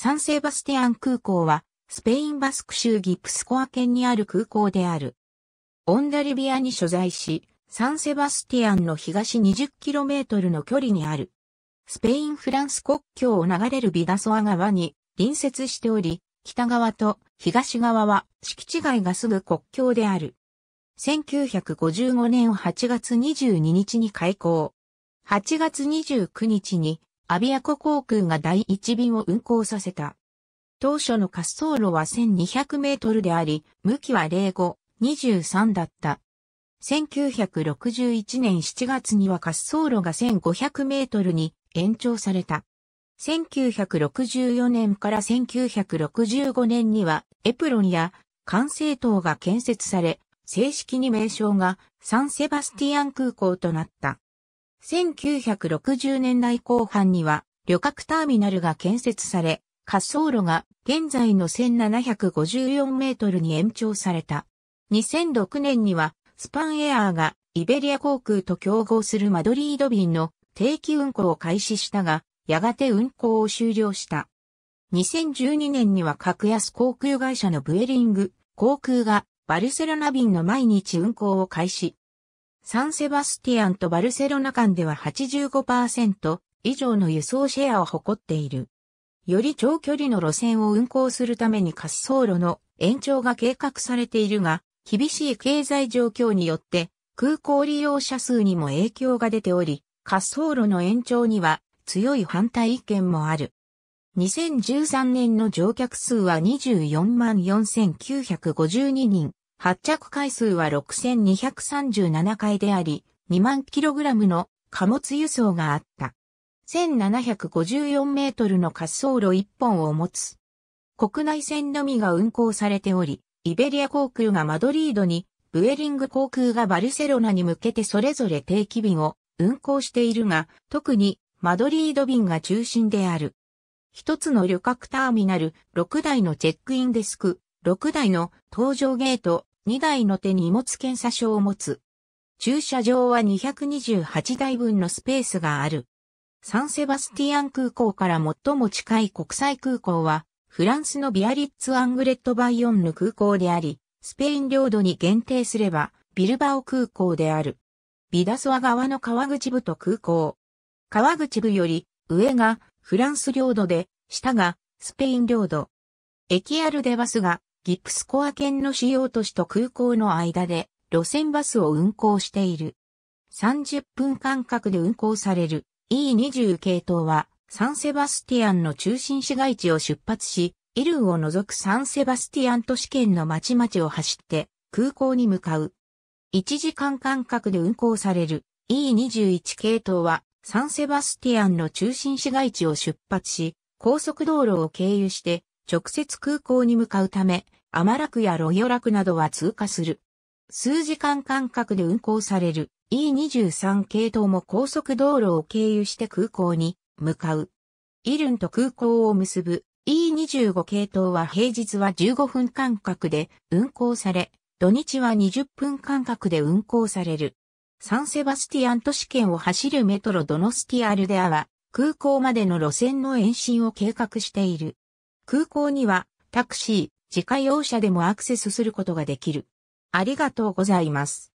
サンセバスティアン空港は、スペインバスク州ギプスコア県にある空港である。オンダリビアに所在し、サンセバスティアンの東 20km の距離にある。スペイン・フランス国境を流れるビダソア川に隣接しており、北側と東側は敷地外がすぐ国境である。1955年8月22日に開港。8月29日にアビアコ航空が第1便を運航させた。当初の滑走路は1200メートルであり、向きは05、23だった。1961年7月には滑走路が1500メートルに延長された。1964年から1965年にはエプロンや管制塔が建設され、正式に名称がサンセバスティアン空港となった。1960年代後半には旅客ターミナルが建設され、滑走路が現在の1754メートルに延長された。2006年にはスパンエアーがイベリア航空と競合するマドリード便の定期運行を開始したが、やがて運行を終了した。2012年には格安航空会社のブエリング航空がバルセロナ便の毎日運行を開始。サンセバスティアンとバルセロナ間では85%以上の輸送シェアを誇っている。より長距離の路線を運行するために滑走路の延長が計画されているが、厳しい経済状況によって空港利用者数にも影響が出ており、滑走路の延長には強い反対意見もある。2013年の乗客数は24万4952人、発着回数は6237回であり、2万キログラムの貨物輸送があった。1754メートルの滑走路1本を持つ。国内線のみが運行されており、イベリア航空がマドリードに、ブエリング航空がバルセロナに向けてそれぞれ定期便を運行しているが、特にマドリード便が中心である。一つの旅客ターミナル、6台のチェックインデスク、6台の搭乗ゲート、2台の手荷物検査証を持つ。駐車場は228台分のスペースがある。サンセバスティアン空港から最も近い国際空港は、フランスのビアリッツ・アングレット・バイオンヌ空港であり、スペイン領土に限定すれば、ビルバオ空港である。ビダソア側の川口部と空港。川口部より、上がフランス領土で、下がスペイン領土。エキアルデバスがギプスコア県の主要都市と空港の間で路線バスを運行している。30分間隔で運行される E20 系統はサンセバスティアンの中心市街地を出発し、イルンを除くサンセバスティアン都市圏の町々を走って空港に向かう。1時間間隔で運行される E21 系統はサンセバスティアンの中心市街地を出発し、高速道路を経由して直接空港に向かうため、ラ楽やヨラ楽などは通過する。数時間間隔で運行される E23 系統も高速道路を経由して空港に向かう。イルンと空港を結ぶ E25 系統は平日は15分間隔で運行され、土日は20分間隔で運行される。サンセバスティアン都市圏を走るメトロドノスティアルデアは空港までの路線の延伸を計画している。空港にはタクシー、自家用車でもアクセスすることができる。ありがとうございます。